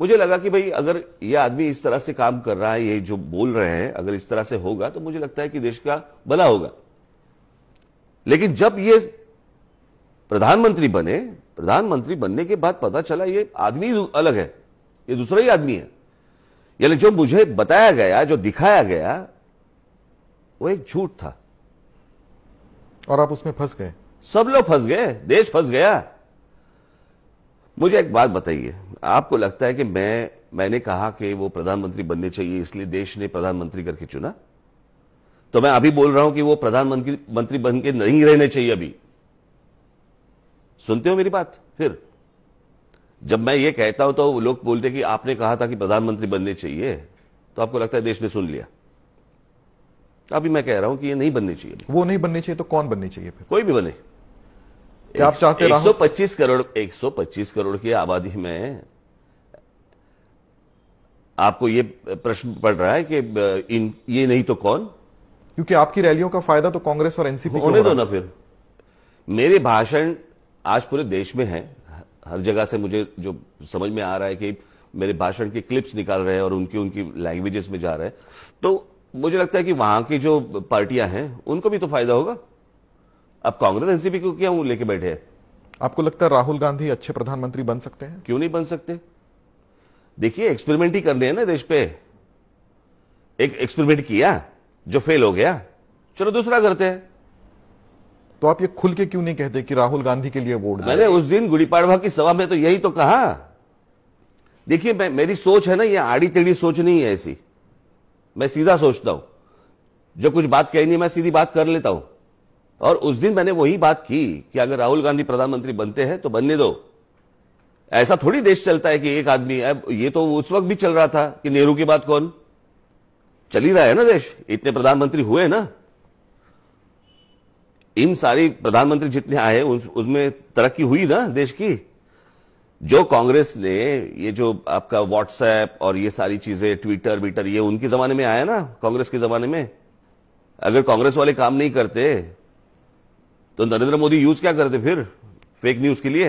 मुझे लगा कि भाई अगर ये आदमी इस तरह से काम कर रहा है ये जो बोल रहे हैं अगर इस तरह से होगा तो मुझे लगता है कि देश का भला होगा लेकिन जब ये प्रधानमंत्री बने प्रधानमंत्री बनने के बाद पता चला ये आदमी अलग है ये दूसरा ही आदमी है यानी जो मुझे बताया गया जो दिखाया गया वो एक झूठ था और आप उसमें फंस गए सब लोग फंस गए देश फंस गया मुझे एक बात बताइए आपको लगता है कि मैं मैंने कहा कि वो प्रधानमंत्री बनने चाहिए इसलिए देश ने प्रधानमंत्री करके चुना तो मैं अभी बोल रहा हूं कि वो प्रधानमंत्री मंत्री बन के नहीं रहने चाहिए अभी सुनते हो मेरी बात फिर जब मैं ये कहता हूं तो लोग बोलते कि आपने कहा था कि प्रधानमंत्री बनने चाहिए तो आपको लगता है देश ने सुन लिया अभी मैं कह रहा हूं कि ये नहीं बनने चाहिए वो नहीं बनने चाहिए तो कौन बनने चाहिए फिर कोई भी बने क्या आप चाहते एक सौ पच्चीस करोड़ एक सौ पच्चीस करोड़ की आबादी में आपको ये प्रश्न पड़ रहा है कि इन ये नहीं तो कौन क्योंकि आपकी रैलियों का फायदा तो कांग्रेस और एनसीपी होने दो ना फिर मेरे भाषण आज पूरे देश में है हर जगह से मुझे जो समझ में आ रहा है कि मेरे भाषण के क्लिप्स निकाल रहे हैं और उनकी उनकी लैंग्वेजेस में जा रहे हैं तो मुझे लगता है कि वहां की जो पार्टियां हैं उनको भी तो फायदा होगा अब कांग्रेस एनसीपी को क्या लेके बैठे हैं आपको लगता है राहुल गांधी अच्छे प्रधानमंत्री बन सकते हैं क्यों नहीं बन सकते देखिए एक्सपेरिमेंट ही कर रहे हैं ना देश पे एक एक्सपेरिमेंट किया जो फेल हो गया चलो दूसरा करते हैं तो आप ये खुल के क्यों नहीं कहते कि राहुल गांधी के लिए वोट मैंने उस दिन गुड़ी पाड़वा की सभा में तो यही तो कहा देखिए मैं मेरी सोच है ना ये आड़ी टेढ़ी सोच नहीं है ऐसी मैं सीधा सोचता हूं जो कुछ बात कहनी है मैं सीधी बात कर लेता हूं और उस दिन मैंने वही बात की कि अगर राहुल गांधी प्रधानमंत्री बनते हैं तो बनने दो ऐसा थोड़ी देश चलता है कि एक आदमी ये तो उस वक्त भी चल रहा था कि नेहरू की बात कौन चल ही रहा है ना देश इतने प्रधानमंत्री हुए ना इन सारी प्रधानमंत्री जितने आए उसमें तरक्की हुई ना देश की जो कांग्रेस ने ये जो आपका व्हाट्सएप और ये सारी चीजें ट्विटर विटर ये उनके जमाने में आया ना कांग्रेस के जमाने में अगर कांग्रेस वाले काम नहीं करते तो नरेंद्र मोदी यूज क्या करते फिर फेक न्यूज के लिए